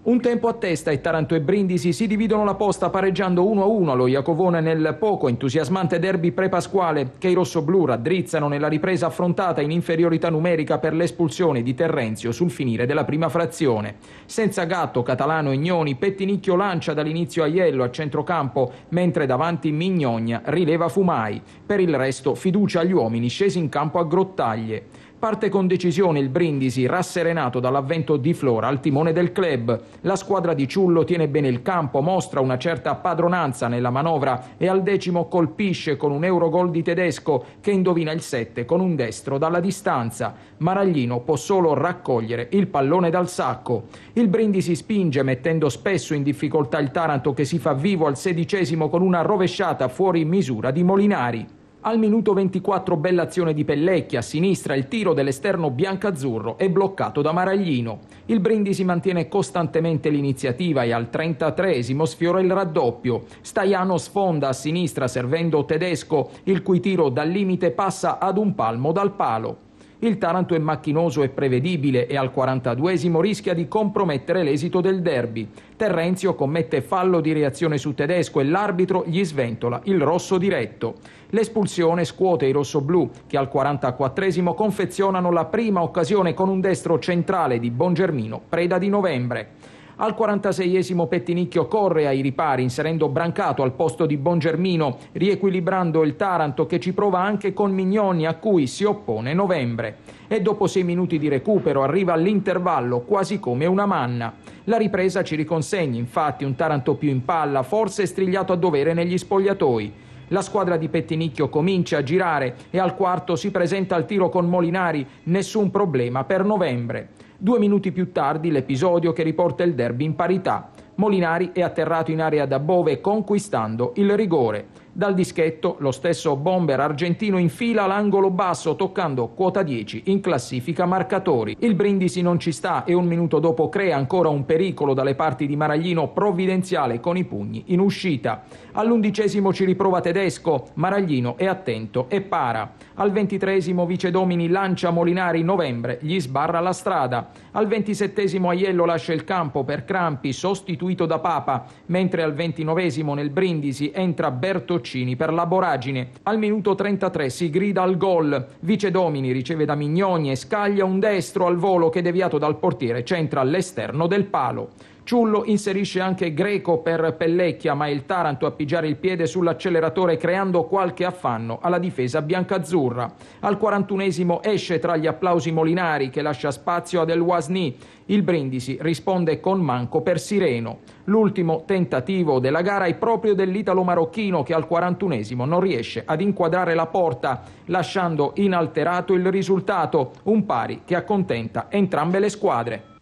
Un tempo a testa e Taranto e Brindisi si dividono la posta pareggiando 1-1 allo Iacovone nel poco entusiasmante derby pre-pasquale che i rossoblù raddrizzano nella ripresa affrontata in inferiorità numerica per l'espulsione di Terrenzio sul finire della prima frazione. Senza gatto, Catalano e Gnoni, Pettinicchio lancia dall'inizio Aiello a centrocampo mentre davanti Mignogna rileva Fumai. Per il resto fiducia agli uomini scesi in campo a grottaglie. Parte con decisione il Brindisi, rasserenato dall'avvento di Flora al timone del club. La squadra di Ciullo tiene bene il campo, mostra una certa padronanza nella manovra e al decimo colpisce con un eurogol di tedesco che indovina il 7 con un destro dalla distanza. Maraglino può solo raccogliere il pallone dal sacco. Il Brindisi spinge mettendo spesso in difficoltà il Taranto che si fa vivo al sedicesimo con una rovesciata fuori misura di Molinari. Al minuto 24 bella azione di Pellecchia, a sinistra il tiro dell'esterno biancazzurro è bloccato da Maraglino. Il Brindisi mantiene costantemente l'iniziativa e al 33 esimo sfiora il raddoppio. Staiano sfonda a sinistra servendo Tedesco, il cui tiro dal limite passa ad un palmo dal palo. Il Taranto è macchinoso e prevedibile e al 42esimo rischia di compromettere l'esito del derby. Terrenzio commette fallo di reazione su Tedesco e l'arbitro gli sventola il rosso diretto. L'espulsione scuote i rossoblù che al 44esimo confezionano la prima occasione con un destro centrale di Bongermino, preda di novembre. Al 46esimo Pettinicchio corre ai ripari inserendo Brancato al posto di Bongermino, riequilibrando il Taranto che ci prova anche con Mignoni a cui si oppone Novembre. E dopo sei minuti di recupero arriva all'intervallo quasi come una manna. La ripresa ci riconsegna infatti un Taranto più in palla, forse strigliato a dovere negli spogliatoi. La squadra di Pettinicchio comincia a girare e al quarto si presenta al tiro con Molinari, nessun problema per novembre. Due minuti più tardi l'episodio che riporta il derby in parità. Molinari è atterrato in area da Bove conquistando il rigore. Dal dischetto lo stesso bomber argentino infila l'angolo basso toccando quota 10 in classifica marcatori. Il Brindisi non ci sta e un minuto dopo crea ancora un pericolo dalle parti di Maraglino provvidenziale con i pugni in uscita. All'undicesimo ci riprova Tedesco, Maraglino è attento e para. Al ventitresimo Vice Domini lancia Molinari Novembre, gli sbarra la strada. Al ventisettesimo Aiello lascia il campo per Crampi, sostituito da Papa, mentre al ventinovesimo nel Brindisi entra Bertocci Boccini per la Boragine. Al minuto 33 si grida al gol. Vice Domini riceve da Mignoni e scaglia un destro al volo che deviato dal portiere centra all'esterno del palo. Ciullo inserisce anche Greco per Pellecchia, ma il Taranto a pigiare il piede sull'acceleratore creando qualche affanno alla difesa biancazzurra. Al 41 esimo esce tra gli applausi Molinari che lascia spazio ad El Wasni. Il Brindisi risponde con manco per Sireno. L'ultimo tentativo della gara è proprio dell'italo-marocchino che al 41 esimo non riesce ad inquadrare la porta, lasciando inalterato il risultato, un pari che accontenta entrambe le squadre.